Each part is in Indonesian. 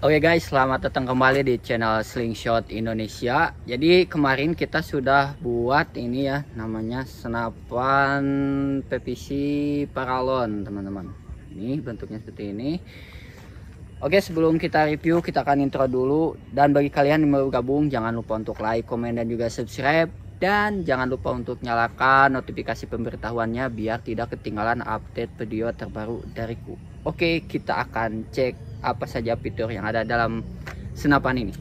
Oke okay guys, selamat datang kembali di channel Slingshot Indonesia. Jadi kemarin kita sudah buat ini ya, namanya senapan PVC paralon, teman-teman. Ini bentuknya seperti ini. Oke, okay, sebelum kita review, kita akan intro dulu. Dan bagi kalian yang baru gabung, jangan lupa untuk like, komen, dan juga subscribe. Dan jangan lupa untuk nyalakan notifikasi pemberitahuannya biar tidak ketinggalan update video terbaru dariku. Oke, okay, kita akan cek apa saja fitur yang ada dalam senapan ini.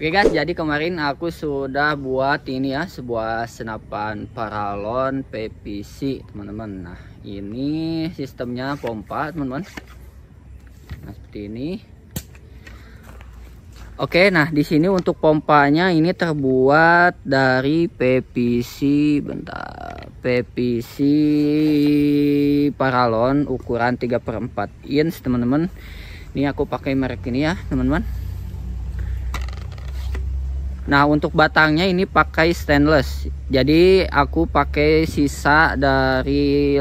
Oke okay guys, jadi kemarin aku sudah buat ini ya sebuah senapan paralon PVC teman-teman. Nah ini sistemnya pompa teman-teman. Nah seperti ini. Oke, nah di sini untuk pompanya ini terbuat dari PVC bentar. PVC paralon ukuran 3/4 inch, teman-teman. Ini aku pakai merek ini ya, teman-teman. Nah, untuk batangnya ini pakai stainless. Jadi aku pakai sisa dari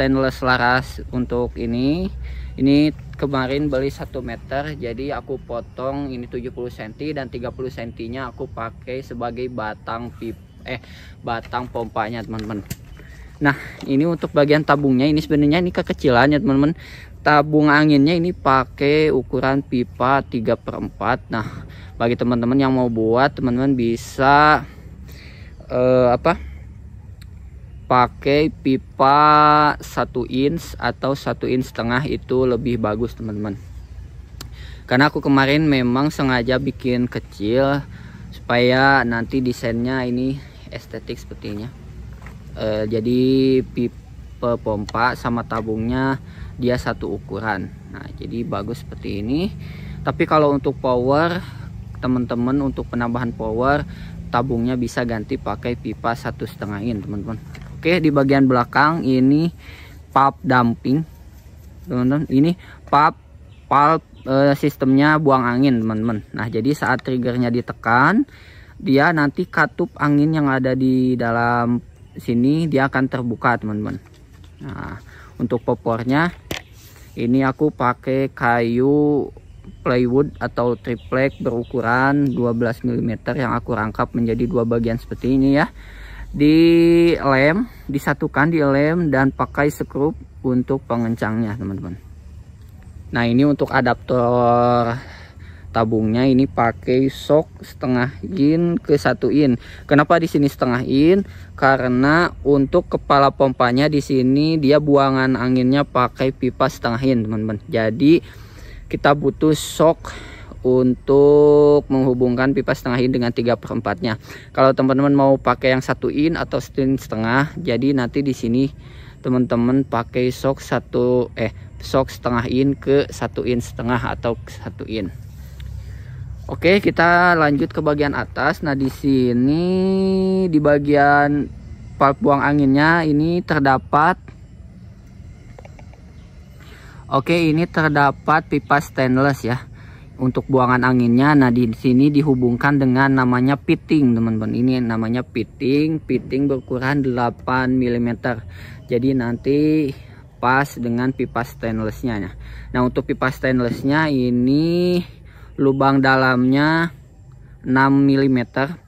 stainless laras untuk ini ini kemarin beli 1 meter jadi aku potong ini 70 cm dan 30 cm nya aku pakai sebagai batang pip eh batang pompanya teman-teman nah ini untuk bagian tabungnya ini sebenarnya ini kekecilannya teman-teman tabung anginnya ini pakai ukuran pipa 3 per 4 nah bagi teman-teman yang mau buat teman-teman bisa uh, apa pakai pipa 1 inch atau 1 inch setengah itu lebih bagus teman-teman karena aku kemarin memang sengaja bikin kecil supaya nanti desainnya ini estetik sepertinya e, jadi pipa pompa sama tabungnya dia satu ukuran nah jadi bagus seperti ini tapi kalau untuk power teman-teman untuk penambahan power tabungnya bisa ganti pakai pipa satu setengah in teman-teman Oke, di bagian belakang ini pub dumping. Teman-teman, ini pub pulp e, sistemnya buang angin, teman-teman. Nah, jadi saat triggernya ditekan, dia nanti katup angin yang ada di dalam sini dia akan terbuka, teman-teman. Nah, untuk popornya ini aku pakai kayu plywood atau triplek berukuran 12 mm yang aku rangkap menjadi dua bagian seperti ini ya dilem disatukan di lem dan pakai skrup untuk pengencangnya teman-teman nah ini untuk adaptor tabungnya ini pakai sok setengah in ke satu in. Kenapa di sini setengah in? Karena untuk kepala pompanya di sini dia buangan anginnya pakai pipa setengah in, teman-teman. Jadi kita butuh sok untuk menghubungkan pipa setengah in dengan 3 per 4 nya kalau teman-teman mau pakai yang satu in atau setengah jadi nanti di sini teman-teman pakai sok satu eh sok setengah in ke satu in setengah atau satu in Oke kita lanjut ke bagian atas nah di sini di bagian pal buang anginnya ini terdapat Oke ini terdapat pipa stainless ya untuk buangan anginnya. Nah, di sini dihubungkan dengan namanya fitting, teman-teman. Ini namanya fitting, fitting berukuran 8 mm. Jadi nanti pas dengan pipa stainlessnya. Nah, untuk pipa stainlessnya ini lubang dalamnya 6 mm,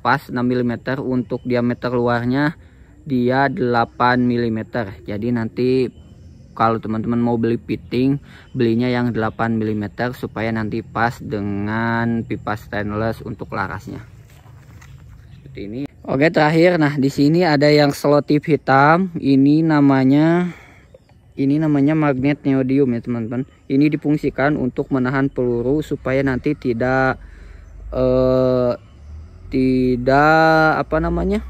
pas 6 mm untuk diameter luarnya dia 8 mm. Jadi nanti kalau teman-teman mau beli fitting belinya yang 8 mm supaya nanti pas dengan pipa stainless untuk larasnya seperti ini Oke terakhir nah di sini ada yang selotip hitam ini namanya ini namanya magnet neodium ya teman-teman ini difungsikan untuk menahan peluru supaya nanti tidak eh, tidak apa namanya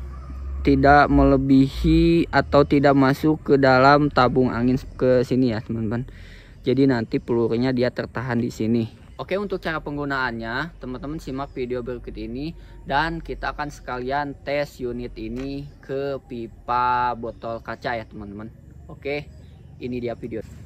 tidak melebihi atau tidak masuk ke dalam tabung angin ke sini ya teman-teman jadi nanti pelurunya dia tertahan di sini Oke untuk cara penggunaannya teman-teman simak video berikut ini dan kita akan sekalian tes unit ini ke pipa botol kaca ya teman-teman Oke ini dia video